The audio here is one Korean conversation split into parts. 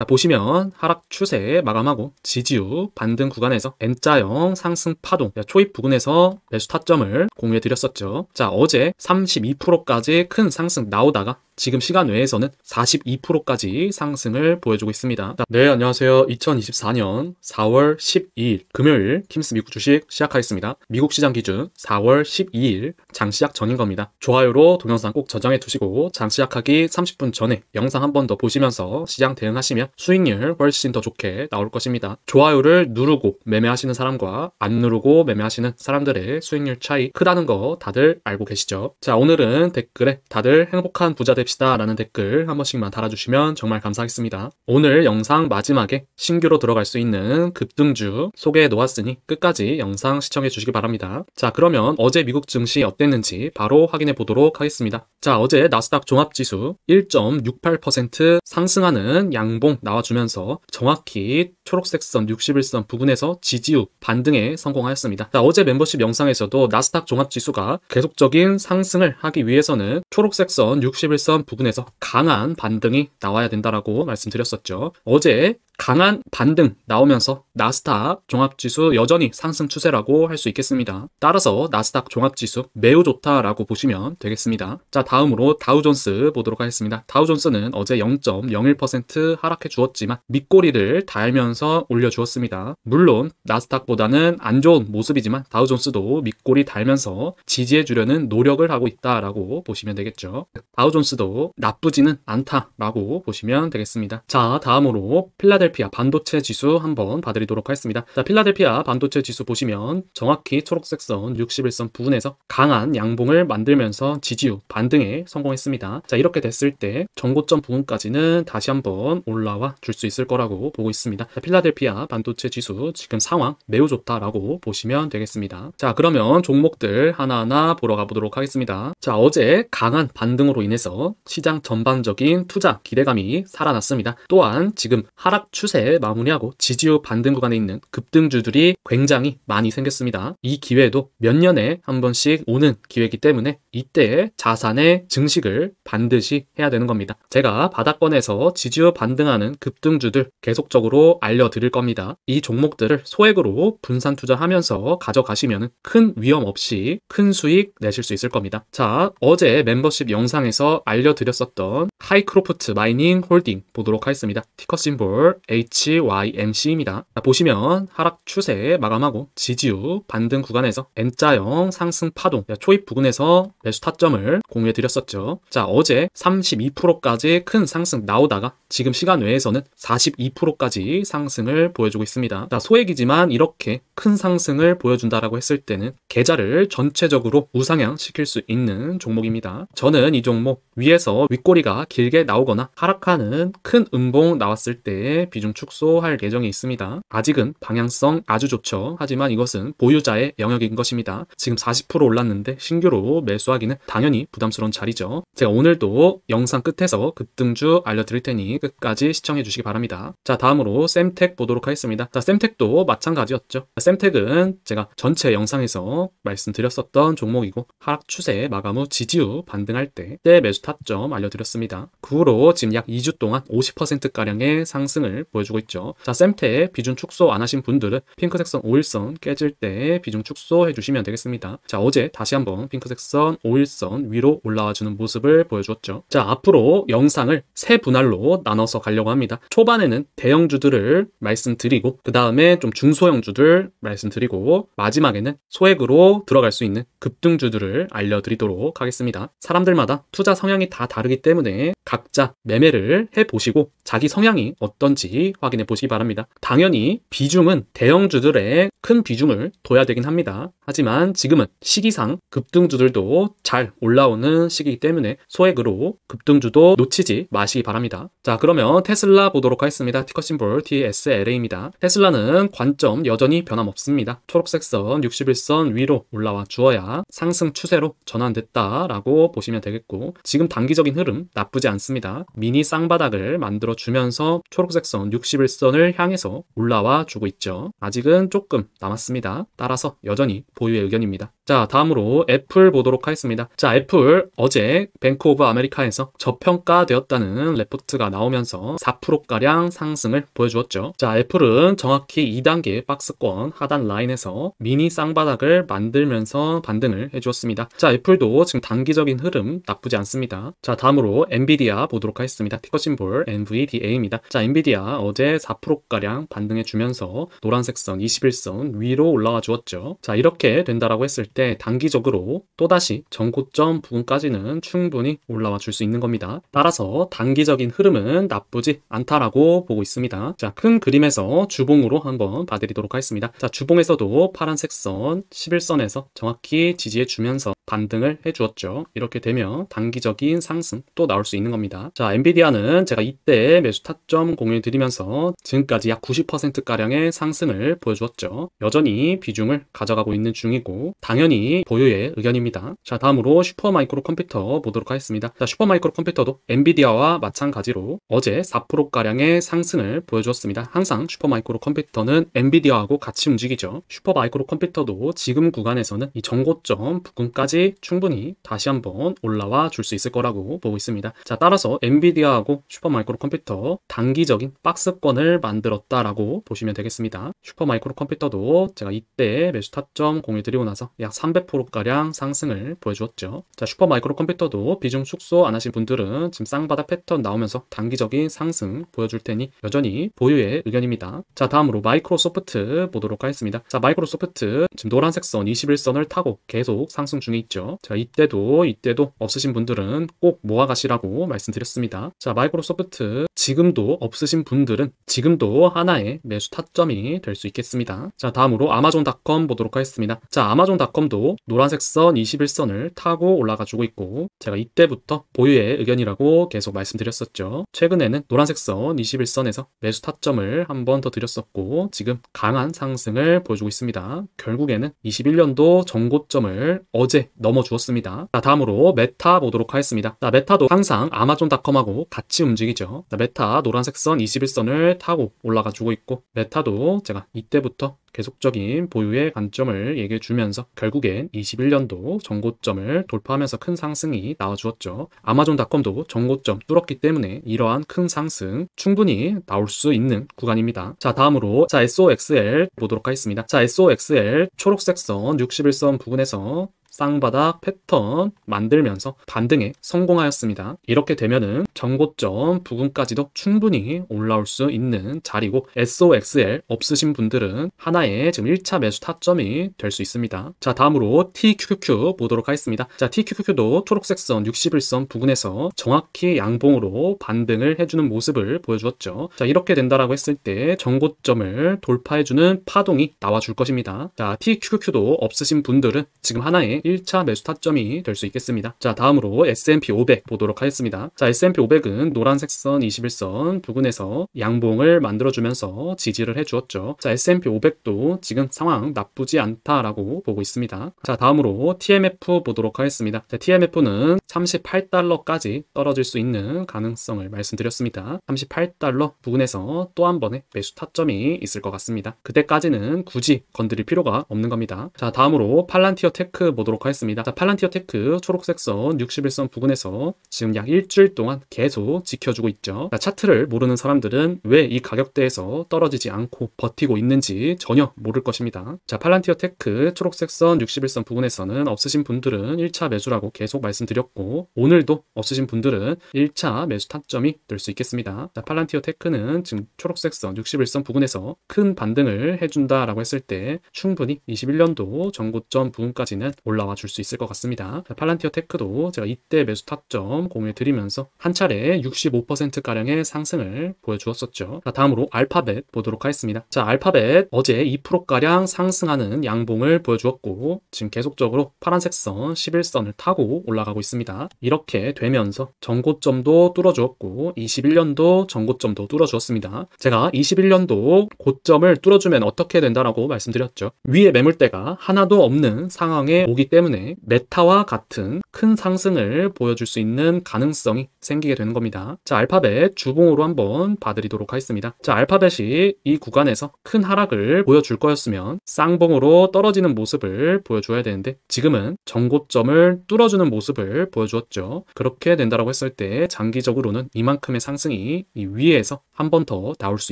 자, 보시면 하락 추세 마감하고 지지우 반등 구간에서 N자형 상승 파동 네, 초입 부근에서 매수 타점을 공유해 드렸었죠. 자 어제 32%까지 큰 상승 나오다가 지금 시간 외에서는 42%까지 상승을 보여주고 있습니다. 네, 안녕하세요. 2024년 4월 12일 금요일 킴스 미국 주식 시작하겠습니다. 미국 시장 기준 4월 12일 장 시작 전인 겁니다. 좋아요로 동영상 꼭 저장해 두시고 장 시작하기 30분 전에 영상 한 번 더 보시면서 시장 대응하시면 수익률 훨씬 더 좋게 나올 것입니다. 좋아요를 누르고 매매하시는 사람과 안 누르고 매매하시는 사람들의 수익률 차이 크다는 거 다들 알고 계시죠? 자, 오늘은 댓글에 다들 행복한 부자 되 봅시다 라는 댓글 한 번씩만 달아주시면 정말 감사하겠습니다. 오늘 영상 마지막에 신규로 들어갈 수 있는 급등주 소개해 놓았으니 끝까지 영상 시청해 주시기 바랍니다. 자 그러면 어제 미국 증시 어땠는지 바로 확인해 보도록 하겠습니다. 자 어제 나스닥 종합지수 1.68% 상승하는 양봉 나와주면서 정확히 초록색 선 61선 부분에서 지지우 반등에 성공하였습니다. 자, 어제 멤버십 영상에서도 나스닥 종합지수가 계속적인 상승을 하기 위해서는 초록색 선 61선 이런 부분에서 강한 반등이 나와야 된다라고 말씀드렸었죠. 어제 강한 반등 나오면서 나스닥 종합지수 여전히 상승 추세라고 할 수 있겠습니다. 따라서 나스닥 종합지수 매우 좋다라고 보시면 되겠습니다. 자 다음으로 다우존스 보도록 하겠습니다. 다우존스는 어제 0.01% 하락해 주었지만 밑꼬리를 달면서 올려주었습니다. 물론 나스닥보다는 안 좋은 모습이지만 다우존스도 밑꼬리 달면서 지지해 주려는 노력을 하고 있다라고 보시면 되겠죠. 다우존스도 나쁘지는 않다라고 보시면 되겠습니다. 자 다음으로 필라델 필라델피아 반도체 지수 한번 봐드리도록 하겠습니다. 자, 필라델피아 반도체 지수 보시면 정확히 초록색 선 61선 부분에서 강한 양봉을 만들면서 지지율 반등에 성공했습니다. 자, 이렇게 됐을 때 전고점 부분까지는 다시 한번 올라와 줄 수 있을 거라고 보고 있습니다. 자, 필라델피아 반도체 지수 지금 상황 매우 좋다라고 보시면 되겠습니다. 자, 그러면 종목들 하나하나 보러 가보도록 하겠습니다. 자, 어제 강한 반등으로 인해서 시장 전반적인 투자 기대감이 살아났습니다. 또한 지금 하락 추세에 마무리하고 지지율 반등 구간에 있는 급등주들이 굉장히 많이 생겼습니다. 이 기회도 몇 년에 한 번씩 오는 기회이기 때문에 이때 자산의 증식을 반드시 해야 되는 겁니다. 제가 바닥권에서 지지율 반등하는 급등주들 계속적으로 알려드릴 겁니다. 이 종목들을 소액으로 분산 투자하면서 가져가시면 큰 위험 없이 큰 수익 내실 수 있을 겁니다. 자, 어제 멤버십 영상에서 알려드렸었던 하이크로프트 마이닝 홀딩 보도록 하겠습니다. 티커 심볼 HYMC입니다. 보시면 하락 추세 마감하고 지지우 반등 구간에서 N자형 상승 파동 초입 부근에서 매수 타점을 공유해 드렸었죠. 자 어제 32%까지 큰 상승 나오다가 지금 시간 외에서는 42%까지 상승을 보여주고 있습니다. 자, 소액이지만 이렇게 큰 상승을 보여준다라고 했을 때는 계좌를 전체적으로 우상향 시킬 수 있는 종목입니다. 저는 이 종목 위에서 윗꼬리가 길게 나오거나 하락하는 큰 음봉 나왔을 때 비중 축소할 예정이 있습니다. 아직은 방향성 아주 좋죠. 하지만 이것은 보유자의 영역인 것입니다. 지금 40% 올랐는데 신규로 매수하기는 당연히 부담스러운 자리죠. 제가 오늘도 영상 끝에서 급등주 알려드릴 테니 끝까지 시청해 주시기 바랍니다. 자 다음으로 샘텍 보도록 하겠습니다. 자 샘텍도 마찬가지였죠. 샘텍은 제가 전체 영상에서 말씀드렸었던 종목이고 하락 추세 마감 후지지후 반등할 때때 매수 타점 알려드렸습니다. 그 후로 지금 약 2주 동안 50%가량의 상승을 보여주고 있죠. 자 샘텍 비중 축소 안 하신 분들은 핑크색선 5일선 깨질 때 비중 축소해 주시면 되겠습니다. 자 어제 다시 한번 핑크색선 5일선 위로 올라와 주는 모습을 보여주었죠. 자 앞으로 영상을 세 분할로 나눠서 가려고 합니다. 초반에는 대형주들을 말씀드리고 그 다음에 좀 중소형주들 말씀드리고 마지막에는 소액으로 들어갈 수 있는 급등주들을 알려드리도록 하겠습니다. 사람들마다 투자 성향이 다 다르기 때문에 각자 매매를 해보시고 자기 성향이 어떤지 확인해 보시기 바랍니다. 당연히 비중은 대형주들의 큰 비중을 둬야 되긴 합니다. 하지만 지금은 시기상 급등주들도 잘 올라오는 시기이기 때문에 소액으로 급등주도 놓치지 마시기 바랍니다. 자 그러면 테슬라 보도록 하겠습니다. 티커 심볼 TSLA입니다. 테슬라는 관점 여전히 변함없습니다. 초록색 선 61선 위로 올라와 주어야 상승 추세로 전환됐다라고 보시면 되겠고 지금 단기적인 흐름 나쁘지 않습니다. 미니 쌍바닥을 만들어 주면서 초록색 선 61선을 향해서 올라와 주고 있죠. 아직은 조금 남았습니다. 따라서 여전히 보유의 의견입니다. 자 다음으로 애플 보도록 하겠습니다. 자 애플 어제 뱅크 오브 아메리카에서 저평가되었다는 레포트가 나온 나오면서 4%가량 상승을 보여주었죠. 자, 애플은 정확히 2단계 박스권 하단 라인에서 미니 쌍바닥을 만들면서 반등을 해주었습니다. 자, 애플도 지금 단기적인 흐름 나쁘지 않습니다. 자, 다음으로 엔비디아 보도록 하겠습니다. 티커 심볼 NVDA입니다. 자, 엔비디아 어제 4%가량 반등해주면서 노란색 선 21선 위로 올라와 주었죠. 자, 이렇게 된다라고 했을 때 단기적으로 또다시 전고점 부분까지는 충분히 올라와 줄 수 있는 겁니다. 따라서 단기적인 흐름은 정도는 나쁘지 않다라고 보고 있습니다. 자, 큰 그림에서 주봉으로 한번 봐드리도록 하겠습니다. 자, 주봉에서도 파란색 선 11선에서 정확히 지지해 주면서 반등을 해 주었죠. 이렇게 되면 단기적인 상승 또 나올 수 있는 겁니다. 자, 엔비디아는 제가 이때 매수 타점 공유해 드리면서 지금까지 약 90%가량의 상승을 보여주었죠. 여전히 비중을 가져가고 있는 중이고 당연히 보유의 의견입니다. 자, 다음으로 슈퍼마이크로 컴퓨터 보도록 하겠습니다. 자, 슈퍼마이크로 컴퓨터도 엔비디아와 마찬가지로 어제 4%가량의 상승을 보여주었습니다. 항상 슈퍼마이크로 컴퓨터는 엔비디아하고 같이 움직이죠. 슈퍼마이크로 컴퓨터도 지금 구간에서는 이 전고점 부근까지 충분히 다시 한번 올라와 줄 수 있을 거라고 보고 있습니다. 자, 따라서 엔비디아하고 슈퍼마이크로 컴퓨터 단기적인 박스권을 만들었다라고 보시면 되겠습니다. 슈퍼마이크로 컴퓨터도 제가 이때 매수 타점 공유드리고 나서 약 300%가량 상승을 보여주었죠. 자, 슈퍼마이크로 컴퓨터도 비중 축소 안 하신 분들은 지금 쌍바닥 패턴 나오면서 단기 장기적인 상승 보여줄 테니 여전히 보유의 의견입니다. 자 다음으로 마이크로소프트 보도록 하겠습니다. 자 마이크로소프트 지금 노란색 선 21선을 타고 계속 상승 중에 있죠. 자 이때도 이때도 없으신 분들은 꼭 모아가시라고 말씀드렸습니다. 자 마이크로소프트 지금도 없으신 분들은 지금도 하나의 매수 타점이 될 수 있겠습니다. 자 다음으로 아마존닷컴 보도록 하겠습니다. 자 아마존닷컴도 노란색 선 21선을 타고 올라가주고 있고 제가 이때부터 보유의 의견이라고 계속 말씀드렸었죠. 최근에는 노란색 선 21선에서 매수 타점을 한 번 더 드렸었고 지금 강한 상승을 보여주고 있습니다. 결국에는 21년도 정고점을 어제 넘어주었습니다. 자 다음으로 메타 보도록 하겠습니다. 자 메타도 항상 아마존닷컴하고 같이 움직이죠. 자, 메타 메타 노란색 선 21선을 타고 올라가 주고 있고 메타도 제가 이때부터 계속적인 보유의 관점을 얘기해 주면서 결국엔 21년도 정고점을 돌파하면서 큰 상승이 나와주었죠. 아마존닷컴도 정고점 뚫었기 때문에 이러한 큰 상승 충분히 나올 수 있는 구간입니다. 자 다음으로 자 SOXL 보도록 하겠습니다. 자 SOXL 초록색 선 61선 부근에서 쌍바닥 패턴 만들면서 반등에 성공하였습니다. 이렇게 되면은 전고점 부근까지도 충분히 올라올 수 있는 자리고 SOXL 없으신 분들은 하나의 지금 1차 매수 타점이 될 수 있습니다. 자 다음으로 TQQQ 보도록 하겠습니다. 자 TQQQ도 초록색선 61선 부근에서 정확히 양봉으로 반등을 해주는 모습을 보여주었죠. 자 이렇게 된다라고 했을 때 전고점을 돌파해주는 파동이 나와줄 것입니다. 자 TQQQ도 없으신 분들은 지금 하나의 1차 매수 타점이 될 수 있겠습니다. 자 다음으로 S&P 500 보도록 하겠습니다. 자 S&P 500은 노란색 선 21선 부근에서 양봉을 만들어주면서 지지를 해주었죠. 자 S&P 500도 지금 상황 나쁘지 않다라고 보고 있습니다. 자 다음으로 TMF 보도록 하겠습니다. 자, TMF는 38달러까지 떨어질 수 있는 가능성을 말씀드렸습니다. 38달러 부근에서 또 한 번의 매수 타점이 있을 것 같습니다. 그때까지는 굳이 건드릴 필요가 없는 겁니다. 자 다음으로 팔란티어 테크 보도록 보도록 하겠습니다. 자, 팔란티어 테크 초록색 선 61선 부근에서 지금 약 일주일 동안 계속 지켜주고 있죠. 자, 차트를 모르는 사람들은 왜 이 가격대에서 떨어지지 않고 버티고 있는지 전혀 모를 것입니다. 자, 팔란티어 테크 초록색 선 61선 부근에서는 없으신 분들은 1차 매수라고 계속 말씀드렸고 오늘도 없으신 분들은 1차 매수 타점이 될 수 있겠습니다. 자, 팔란티어 테크는 지금 초록색 선 61선 부근에서 큰 반등을 해준다라고 했을 때 충분히 21년도 전고점 부근까지는 올라 올라와 줄 수 있을 것 같습니다. 팔란티어 테크도 제가 이때 매수 타점 공유해 드리면서 한 차례 65%가량의 상승을 보여주었었죠. 다음으로 알파벳 보도록 하겠습니다. 자, 알파벳 어제 2%가량 상승하는 양봉을 보여주었고 지금 계속적으로 파란색 선 11선을 타고 올라가고 있습니다. 이렇게 되면서 전고점도 뚫어주었고 21년도 전고점도 뚫어주었습니다. 제가 21년도 고점을 뚫어주면 어떻게 된다라고 말씀드렸죠. 위에 매물대가 하나도 없는 상황에 오기 때문에 메타와 같은 큰 상승을 보여줄 수 있는 가능성이 생기게 되는 겁니다. 자, 알파벳 주봉으로 한번 봐드리도록 하겠습니다. 자, 알파벳이 이 구간에서 큰 하락을 보여줄 거였으면 쌍봉으로 떨어지는 모습을 보여줘야 되는데 지금은 정고점을 뚫어주는 모습을 보여주었죠. 그렇게 된다라고 했을 때 장기적으로는 이만큼의 상승이 이 위에서 한 번 더 나올 수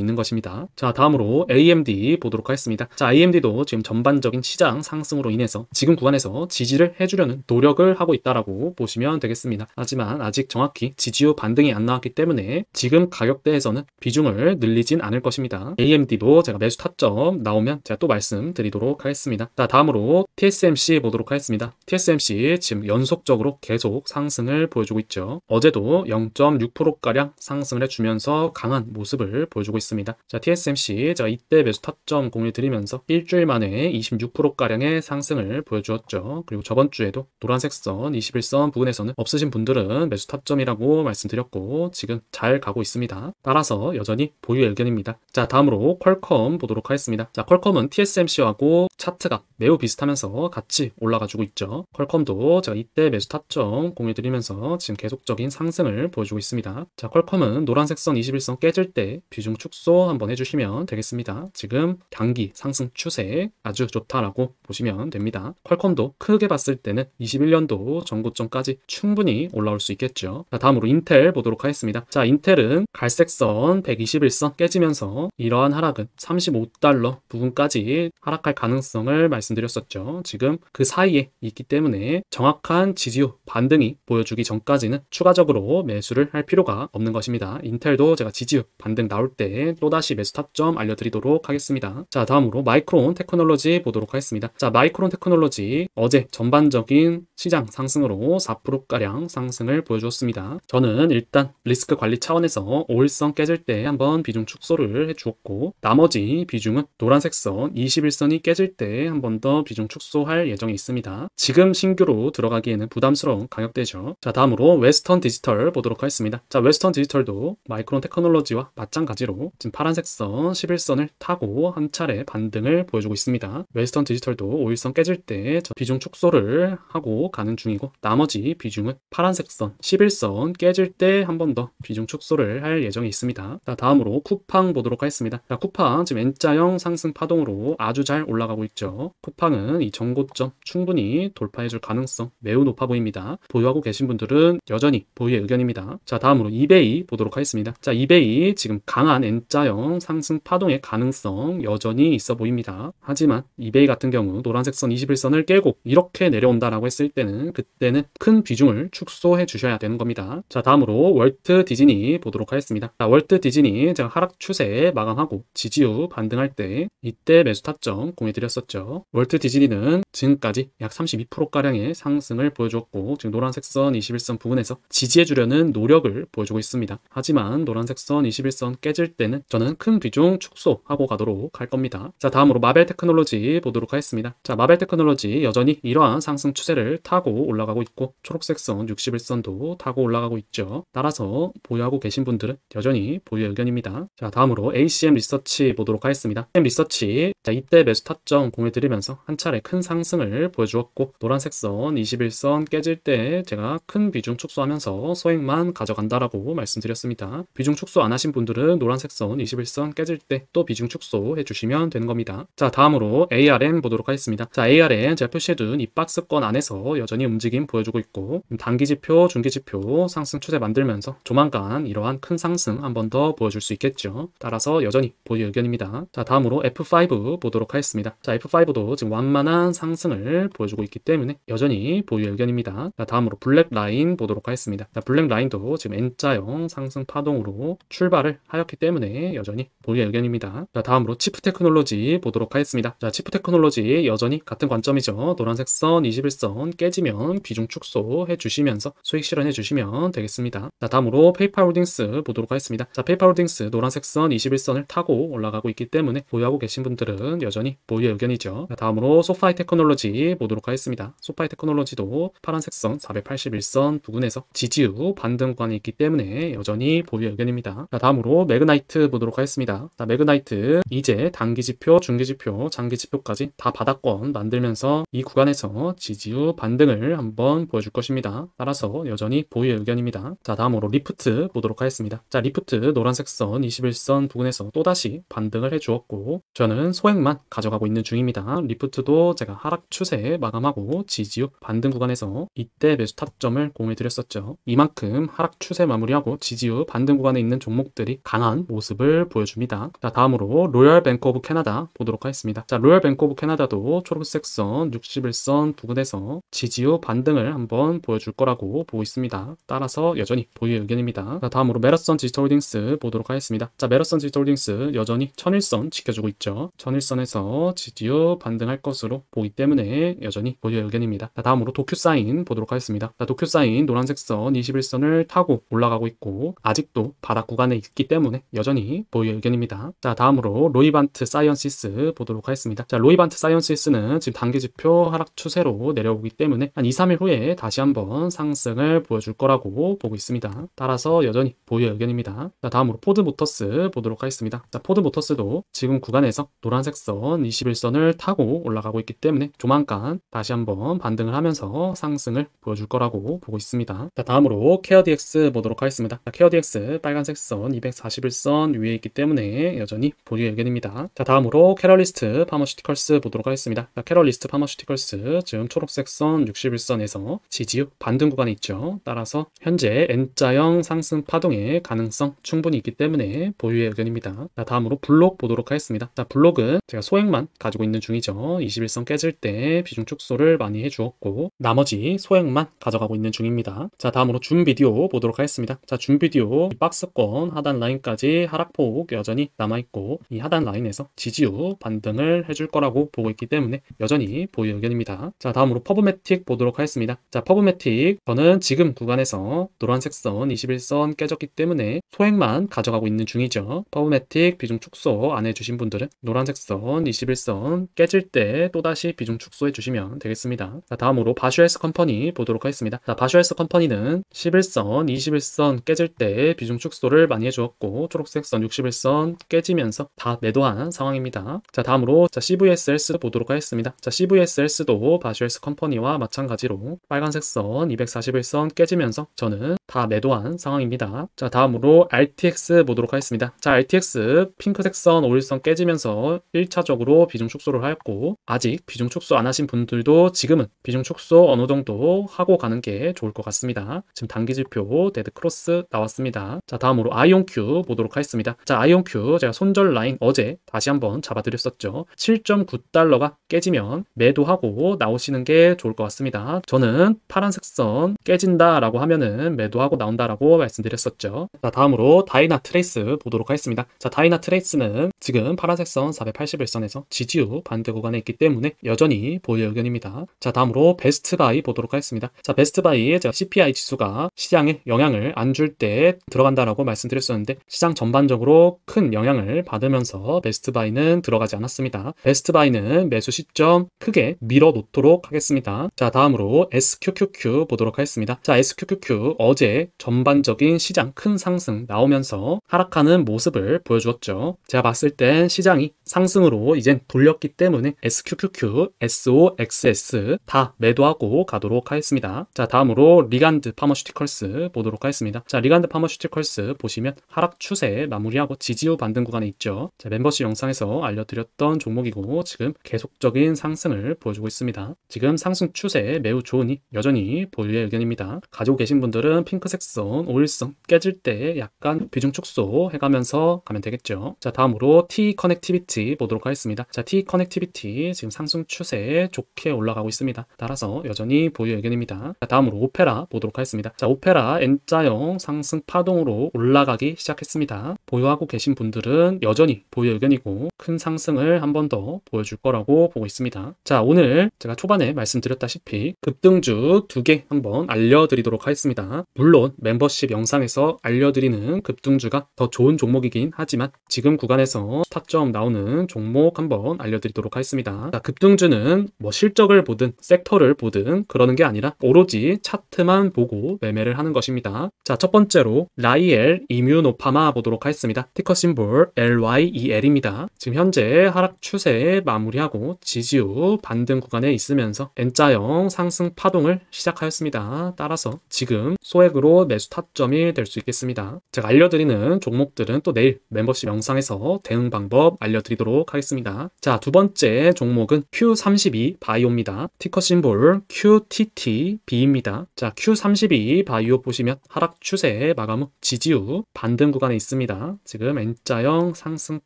있는 것입니다. 자, 다음으로 AMD 보도록 하겠습니다. 자, AMD도 지금 전반적인 시장 상승으로 인해서 지금 구간에서 지지를 해주려는 노력을 하고 있다라고 보시면 되겠습니다. 하지만 아직 정확히 지지율 반등이 안 나왔기 때문에 지금 가격대에서는 비중을 늘리진 않을 것입니다. AMD도 제가 매수 타점 나오면 제가 또 말씀드리도록 하겠습니다. 자 다음으로 TSMC 보도록 하겠습니다. TSMC 지금 연속적으로 계속 상승을 보여주고 있죠. 어제도 0.6%가량 상승을 해주면서 강한 모습을 보여주고 있습니다. 자 TSMC 제가 이때 매수 타점 공유 드리면서 일주일 만에 26%가량의 상승을 보여주었죠. 있 그리고 저번 주에도 노란색 선 21선 부근에서는 없으신 분들은 매수 탑점이라고 말씀드렸고 지금 잘 가고 있습니다. 따라서 여전히 보유 의견입니다. 자 다음으로 퀄컴 보도록 하겠습니다. 자 퀄컴은 TSMC하고 차트가 매우 비슷하면서 같이 올라가주고 있죠. 퀄컴도 제가 이때 매수 탑점 공유드리면서 지금 계속적인 상승을 보여주고 있습니다. 자 퀄컴은 노란색 선 21선 깨질 때 비중 축소 한번 해주시면 되겠습니다. 지금 단기 상승 추세 아주 좋다라고 보시면 됩니다. 퀄컴도 크게 봤을 때는 21년도 전고점까지 충분히 올라올 수 있겠죠. 자, 다음으로 인텔 보도록 하겠습니다. 자, 인텔은 갈색선 121선 깨지면서 이러한 하락은 35달러 부분까지 하락할 가능성을 말씀드렸었죠. 지금 그 사이에 있기 때문에 정확한 지지율 반등이 보여주기 전까지는 추가적으로 매수를 할 필요가 없는 것입니다. 인텔도 제가 지지율 반등 나올 때 또다시 매수 타점 알려드리도록 하겠습니다. 자, 다음으로 마이크론 테크놀로지 보도록 하겠습니다. 자, 마이크론 테크놀로지 어제 어제 전반적인 시장 상승으로 4%가량 상승을 보여주었습니다. 저는 일단 리스크 관리 차원에서 5일선 깨질 때 한번 비중 축소를 해주었고 나머지 비중은 노란색 선 21선이 깨질 때 한번 더 비중 축소할 예정이 있습니다. 지금 신규로 들어가기에는 부담스러운 가격대죠. 자 다음으로 웨스턴 디지털 보도록 하겠습니다. 자 웨스턴 디지털도 마이크론 테크놀로지와 마찬가지로 지금 파란색 선 11선을 타고 한 차례 반등을 보여주고 있습니다. 웨스턴 디지털도 5일선 깨질 때 비중 축소 축소를 하고 가는 중이고 나머지 비중은 파란색 선 11선 깨질 때 한 번 더 비중 축소를 할 예정이 있습니다. 자, 다음으로 쿠팡 보도록 하겠습니다. 자, 쿠팡 지금 N자형 상승 파동으로 아주 잘 올라가고 있죠. 쿠팡은 이 정고점 충분히 돌파해줄 가능성 매우 높아 보입니다. 보유하고 계신 분들은 여전히 보유의 의견입니다. 자 다음으로 이베이 보도록 하겠습니다. 자 이베이 지금 강한 N자형 상승 파동의 가능성 여전히 있어 보입니다. 하지만 이베이 같은 경우 노란색 선 21선을 깨고 이렇게 내려온다라고 했을 때는 그때는 큰 비중을 축소해 주셔야 되는 겁니다. 자 다음으로 월트 디즈니 보도록 하겠습니다. 자, 월트 디즈니 제가 하락 추세에 마감하고 지지후 반등할 때 이때 매수 타점 공유드렸었죠. 월트 디즈니는 지금까지 약 32%가량의 상승을 보여주었고 지금 노란색 선 21선 부분에서 지지해 주려는 노력을 보여주고 있습니다. 하지만 노란색 선 21선 깨질 때는 저는 큰 비중 축소하고 가도록 할 겁니다. 자 다음으로 마벨 테크놀로지 보도록 하겠습니다. 자 마벨 테크놀로지 여전히 이러한 상승 추세를 타고 올라가고 있고 초록색선 61선도 타고 올라가고 있죠. 따라서 보유하고 계신 분들은 여전히 보유 의견입니다. 자 다음으로 ACM 리서치 보도록 하겠습니다. ACM 리서치 자, 이때 매수 타점 공유드리면서 한 차례 큰 상승을 보여주었고 노란색선 21선 깨질 때 제가 큰 비중 축소하면서 소액만 가져간다라고 말씀드렸습니다. 비중 축소 안 하신 분들은 노란색선 21선 깨질 때 또 비중 축소 해주시면 되는 겁니다. 자 다음으로 ARM 보도록 하겠습니다. 자 ARM 제가 표시해둔 모든 이 박스권 안에서 여전히 움직임 보여주고 있고 단기지표, 중기지표 상승 추세 만들면서 조만간 이러한 큰 상승 한번더 보여줄 수 있겠죠. 따라서 여전히 보유 의견입니다. 자 다음으로 F5 보도록 하겠습니다. 자 F5도 지금 완만한 상승을 보여주고 있기 때문에 여전히 보유 의견입니다. 자 다음으로 블랙라인 보도록 하겠습니다. 자 블랙라인도 지금 N자형 상승 파동으로 출발을 하였기 때문에 여전히 보유 의견입니다. 자 다음으로 치프 테크놀로지 보도록 하겠습니다. 자 치프 테크놀로지 여전히 같은 관점이죠. 노란 전색선, 21선 깨지면 비중 축소해 주시면서 수익 실현해 주시면 되겠습니다. 자, 다음으로 페이팔 홀딩스 보도록 하겠습니다. 자, 페이팔 홀딩스 노란색 선 21선을 타고 올라가고 있기 때문에 보유하고 계신 분들은 여전히 보유의 의견이죠. 자, 다음으로 소파이 테크놀로지 보도록 하겠습니다. 소파이 테크놀로지도 파란색 선 481선 부근에서 지지우 반등관이 있기 때문에 여전히 보유의 의견입니다. 자, 다음으로 매그나이트 보도록 하겠습니다. 자, 매그나이트 이제 단기지표, 중기지표, 장기지표까지 다 바닥권 만들면서 이 구간 연관해서 지지율 반등을 한번 보여줄 것입니다. 따라서 여전히 보유의 의견입니다. 자 다음으로 리프트 보도록 하겠습니다. 자 리프트 노란색 선 21선 부근에서 또다시 반등을 해주었고 저는 소액만 가져가고 있는 중입니다. 리프트도 제가 하락 추세에 마감하고 지지율 반등 구간에서 이때 매수 타점을 공유드렸었죠. 이만큼 하락 추세 마무리하고 지지율 반등 구간에 있는 종목들이 강한 모습을 보여줍니다. 자 다음으로 로열 뱅크 오브 캐나다 보도록 하겠습니다. 자 로열 뱅크 오브 캐나다도 초록색 선 61. 월선 부근에서 지지율 반등을 한번 보여줄 거라고 보고 있습니다. 따라서 여전히 보유의 의견입니다. 다음으로 메러선 디지털 홀딩스 보도록 하겠습니다. 자, 메러선 디지털 홀딩스 여전히 천일선 지켜주고 있죠. 천일선에서 지지율 반등할 것으로 보기 때문에 여전히 보유의 의견입니다. 다음으로 도큐사인 보도록 하겠습니다. 자, 도큐사인 노란색 선 21선을 타고 올라가고 있고 아직도 바닥 구간에 있기 때문에 여전히 보유의 의견입니다. 자, 다음으로 로이반트 사이언시스 보도록 하겠습니다. 자, 로이반트 사이언시스는 지금 단기 지표 하락 하락 추세로 내려오기 때문에 한 2, 3일 후에 다시 한번 상승을 보여줄 거라고 보고 있습니다. 따라서 여전히 보유 의견입니다. 자, 다음으로 포드 모터스 보도록 하겠습니다. 자, 포드 모터스도 지금 구간에서 노란색 선 21선을 타고 올라가고 있기 때문에 조만간 다시 한번 반등을 하면서 상승을 보여줄 거라고 보고 있습니다. 자, 다음으로 케어디엑스 보도록 하겠습니다. 자, 케어디엑스 빨간색 선 241선 위에 있기 때문에 여전히 보유 의견입니다. 자, 다음으로 캐럴리스트 파머시티컬스 보도록 하겠습니다. 자, 캐럴리스트 파머시티컬스 X, 즉 초록색 선 61선에서 지지육 반등 구간이 있죠. 따라서 현재 N자형 상승 파동의 가능성 충분히 있기 때문에 보유의 의견입니다. 자, 다음으로 블록 보도록 하겠습니다. 자, 블록은 제가 소액만 가지고 있는 중이죠. 21선 깨질 때 비중 축소를 많이 해주었고 나머지 소액만 가져가고 있는 중입니다. 자, 다음으로 준비디오 보도록 하겠습니다. 자, 준비디오 박스권 하단 라인까지 하락폭 여전히 남아있고 이 하단 라인에서 지지후 반등을 해줄 거라고 보고 있기 때문에 여전히 보유 의견입니다. 있습니다. 자 다음으로 퍼브매틱 보도록 하겠습니다. 자 퍼브매틱 저는 지금 구간에서 노란색 선 21선 깨졌기 때문에 소액만 가져가고 있는 중이죠. 퍼브매틱 비중 축소 안 해주신 분들은 노란색 선 21선 깨질 때 또다시 비중 축소해 주시면 되겠습니다. 자 다음으로 바슈헬스 컴퍼니 보도록 하겠습니다. 자 바슈헬스 컴퍼니는 11선 21선 깨질 때 비중 축소를 많이 해주었고 초록색 선 61선 깨지면서 다 매도한 상황입니다. 자 다음으로 자 c v s l s 보도록 하겠습니다. 자 c v s l s 바이스도 바쉘스 컴퍼니와 마찬가지로 빨간색 선 241선 깨지면서 저는 다 매도한 상황입니다. 자 다음으로 RTX 보도록 하겠습니다. 자 RTX 핑크색 선 5일선 깨지면서 1차적으로 비중 축소를 하였고 아직 비중 축소 안 하신 분들도 지금은 비중 축소 어느 정도 하고 가는 게 좋을 것 같습니다. 지금 단기지표 데드크로스 나왔습니다. 자 다음으로 아이온 q 보도록 하겠습니다. 자아이온 q 제가 손절 라인 어제 다시 한번 잡아드렸었죠. 7.9달러가 깨지면 매도하고 나오시는 게 좋을 것 같습니다. 저는 파란색 선 깨진다 라고 하면은 매도하고 나온다 라고 말씀드렸었죠. 자 다음으로 다이나 트레이스 보도록 하겠습니다. 자 다이나 트레이스는 지금 파란색 선 481선에서 지지후 반대 구간에 있기 때문에 여전히 보유 의견입니다. 자 다음으로 베스트바이 보도록 하겠습니다. 자 베스트바이 제가 CPI 지수가 시장에 영향을 안 줄 때 들어간다라고 말씀드렸었는데 시장 전반적으로 큰 영향을 받으면서 베스트바이는 들어가지 않았습니다. 베스트바이는 매수 시점 크게 밀어 올려놓도록 하겠습니다. 자 다음으로 SQQQ 보도록 하겠습니다. 자 SQQQ 어제 전반적인 시장 큰 상승 나오면서 하락하는 모습을 보여주었죠. 제가 봤을 땐 시장이 상승으로 이젠 돌렸기 때문에 SQQQ, SOXS 다 매도하고 가도록 하겠습니다. 자 다음으로 리간드 파머슈티컬스 보도록 하겠습니다. 자 리간드 파머슈티컬스 보시면 하락 추세 마무리하고 지지우 반등 구간에 있죠. 자 멤버십 영상에서 알려드렸던 종목이고 지금 계속적인 상승을 보여주고 있습니다. 있습니다. 지금 상승 추세에 매우 좋으니 여전히 보유의 의견입니다. 가지고 계신 분들은 핑크 색선, 오일선 깨질 때 약간 비중 축소 해가면서 가면 되겠죠. 자 다음으로 T 커넥티비티 보도록 하겠습니다. 자 T 커넥티비티 지금 상승 추세에 좋게 올라가고 있습니다. 따라서 여전히 보유 의견입니다. 자 다음으로 오페라 보도록 하겠습니다. 자 오페라 N자형 상승 파동으로 올라가기 시작했습니다. 보유하고 계신 분들은 여전히 보유 의견이고 큰 상승을 한 번 더 보여줄 거라고 보고 있습니다. 자 오늘 제가 초반에 말씀드렸다시피 급등주 두 개 한번 알려드리도록 하겠습니다. 물론 멤버십 영상에서 알려드리는 급등주가 더 좋은 종목이긴 하지만 지금 구간에서 타점 나오는 종목 한번 알려드리도록 하겠습니다. 급등주는 뭐 실적을 보든 섹터를 보든 그러는 게 아니라 오로지 차트만 보고 매매를 하는 것입니다. 자, 첫 번째로 라이엘 이뮤노파마 보도록 하겠습니다. 티커 심볼 LYEL입니다. 지금 현재 하락 추세 마무리하고 지지후 반등 구간 구간에 있으면서 N자형 상승 파동을 시작하였습니다. 따라서 지금 소액으로 매수 타점이 될 수 있겠습니다. 제가 알려드리는 종목들은 또 내일 멤버십 영상에서 대응 방법 알려드리도록 하겠습니다. 자, 두 번째 종목은 Q32 바이오입니다. 티커 심볼 QTTB입니다. 자, Q32 바이오 보시면 하락 추세 마감 후 지지 후 반등 구간에 있습니다. 지금 N자형 상승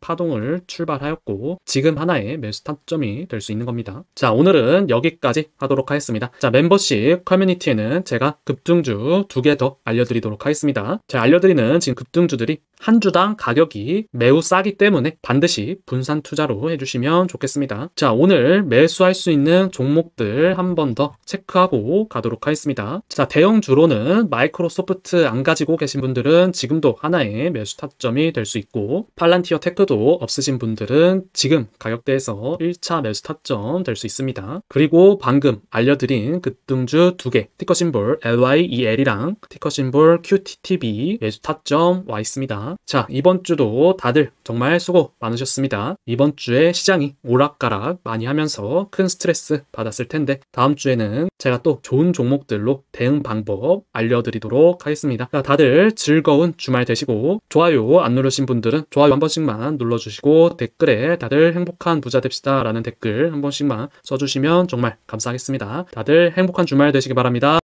파동을 출발하였고 지금 하나의 매수 타점이 될 수 있는 겁니다. 자, 오늘 오늘은 여기까지 하도록 하겠습니다. 자 멤버십 커뮤니티에는 제가 급등주 두 개 더 알려드리도록 하겠습니다. 제가 알려드리는 지금 급등주들이 한 주당 가격이 매우 싸기 때문에 반드시 분산 투자로 해주시면 좋겠습니다. 자 오늘 매수할 수 있는 종목들 한 번 더 체크하고 가도록 하겠습니다. 자 대형주로는 마이크로소프트 안 가지고 계신 분들은 지금도 하나의 매수 타점이 될 수 있고 팔란티어 테크도 없으신 분들은 지금 가격대에서 1차 매수 타점 될 수 있습니다. 그리고 방금 알려드린 급등주 그 두개 티커 심볼 LYEL이랑 티커 심볼 QTTB 매수 타점 와 있습니다. 자 이번 주도 다들 정말 수고 많으셨습니다. 이번 주에 시장이 오락가락 많이 하면서 큰 스트레스 받았을 텐데 다음 주에는 제가 또 좋은 종목들로 대응 방법 알려드리도록 하겠습니다. 자, 다들 즐거운 주말 되시고 좋아요 안 누르신 분들은 좋아요 한 번씩만 눌러주시고 댓글에 다들 행복한 부자 됩시다 라는 댓글 한 번씩만 써주시면 주시면 정말 감사하겠습니다. 다들 행복한 주말 되시기 바랍니다.